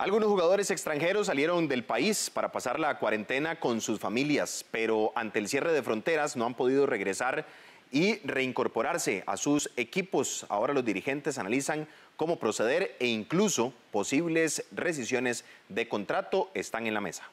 Algunos jugadores extranjeros salieron del país para pasar la cuarentena con sus familias, pero ante el cierre de fronteras no han podido regresar y reincorporarse a sus equipos. Ahora los dirigentes analizan cómo proceder e incluso posibles rescisiones de contrato están en la mesa.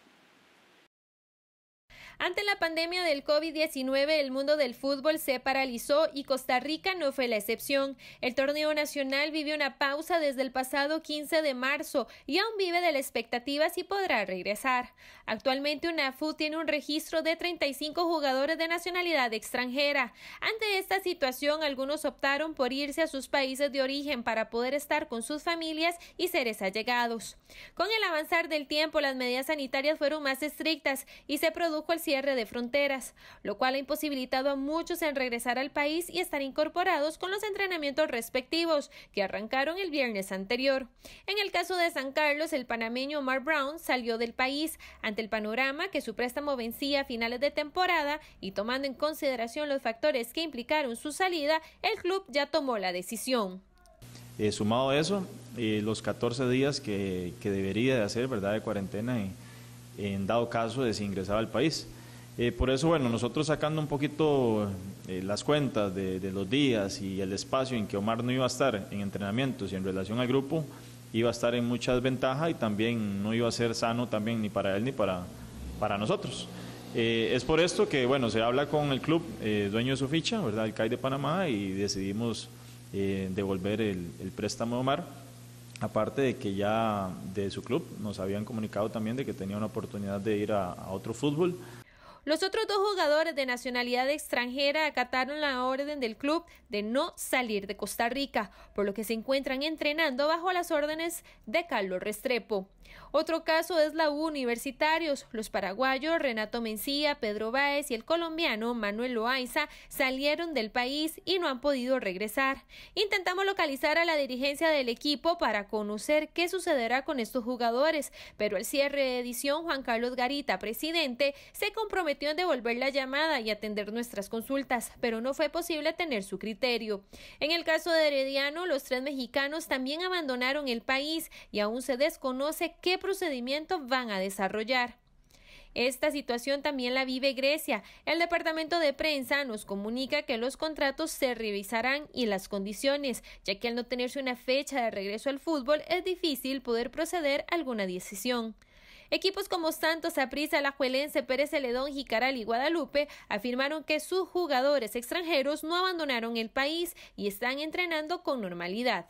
Ante la pandemia del COVID-19, el mundo del fútbol se paralizó y Costa Rica no fue la excepción. El torneo nacional vivió una pausa desde el pasado 15 de marzo y aún vive de la expectativa si podrá regresar. Actualmente, UNAFU tiene un registro de 35 jugadores de nacionalidad extranjera. Ante esta situación, algunos optaron por irse a sus países de origen para poder estar con sus familias y seres allegados. Con el avanzar del tiempo, las medidas sanitarias fueron más estrictas y se produjo el cierre de fronteras, lo cual ha imposibilitado a muchos en regresar al país y estar incorporados con los entrenamientos respectivos que arrancaron el viernes anterior. En el caso de San Carlos, el panameño Omar Brown salió del país ante el panorama que su préstamo vencía a finales de temporada y tomando en consideración los factores que implicaron su salida, el club ya tomó la decisión. Eh, sumado a eso, eh, los 14 días que, que, debería de hacer, ¿verdad?, de cuarentena. Y en dado caso de si ingresaba al país. Eh, por eso, bueno, nosotros sacando un poquito eh, las cuentas de, los días y el espacio en que Omar no iba a estar en entrenamientos y en relación al grupo, iba a estar en muchas ventajas y también no iba a ser sano también ni para él ni para, para nosotros. Eh, es por esto que, bueno, se habla con el club dueño de su ficha, ¿verdad? El CAI de Panamá y decidimos devolver el, préstamo de Omar Aparte de que ya de su club nos habían comunicado también de que tenía una oportunidad de ir a, otro fútbol. Los otros dos jugadores de nacionalidad extranjera acataron la orden del club de no salir de Costa Rica, por lo que se encuentran entrenando bajo las órdenes de Carlos Restrepo. Otro caso es la U Universitarios. Los paraguayos Renato Mencía, Pedro Báez y el colombiano Manuel Loaiza salieron del país y no han podido regresar. Intentamos localizar a la dirigencia del equipo para conocer qué sucederá con estos jugadores, pero el cierre de edición Juan Carlos Garita, presidente, se comprometió devolver la llamada y atender nuestras consultas, pero no fue posible tener su criterio. En el caso de Herediano, los tres mexicanos también abandonaron el país y aún se desconoce qué procedimiento van a desarrollar. Esta situación también la vive Grecia. El departamento de prensa nos comunica que los contratos se revisarán y las condiciones, ya que al no tenerse una fecha de regreso al fútbol es difícil poder proceder a alguna decisión. Equipos como Santos, Aprisa, Alajuelense, Pérez Celedón, Jicaral y Guadalupe afirmaron que sus jugadores extranjeros no abandonaron el país y están entrenando con normalidad.